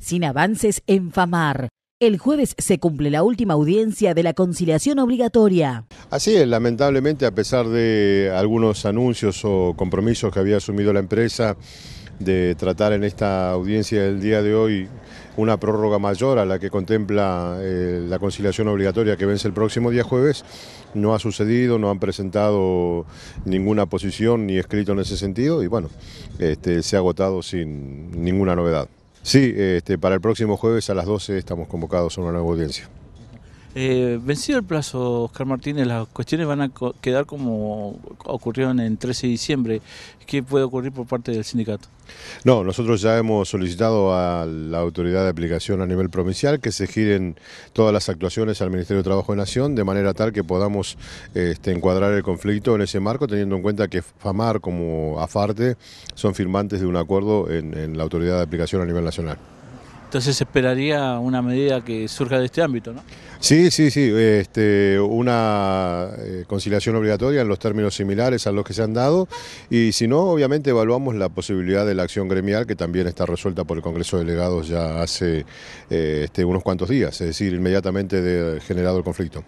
Sin avances en FAMAR. El jueves se cumple la última audiencia de la conciliación obligatoria. Así es, lamentablemente, a pesar de algunos anuncios o compromisos que había asumido la empresa de tratar en esta audiencia del día de hoy una prórroga mayor a la que contempla eh, la conciliación obligatoria que vence el próximo día jueves. No ha sucedido, no han presentado ninguna posición ni escrito en ese sentido y bueno, este, se ha agotado sin ninguna novedad. Sí, este, para el próximo jueves a las 12 estamos convocados a una nueva audiencia. Eh, vencido el plazo, Oscar Martínez, las cuestiones van a quedar como ocurrieron en 13 de diciembre. ¿Qué puede ocurrir por parte del sindicato? No, nosotros ya hemos solicitado a la autoridad de aplicación a nivel provincial que se giren todas las actuaciones al Ministerio de Trabajo de Nación de manera tal que podamos este, encuadrar el conflicto en ese marco, teniendo en cuenta que FAMAR como AFARTE son firmantes de un acuerdo en la autoridad de aplicación a nivel nacional. Entonces esperaría una medida que surja de este ámbito, ¿no? Sí, sí, sí, este, una eh, conciliación obligatoria en los términos similares a los que se han dado y si no, obviamente evaluamos la posibilidad de la acción gremial que también está resuelta por el Congreso de Delegados ya hace eh, este, unos cuantos días, es decir, inmediatamente de, generado el conflicto.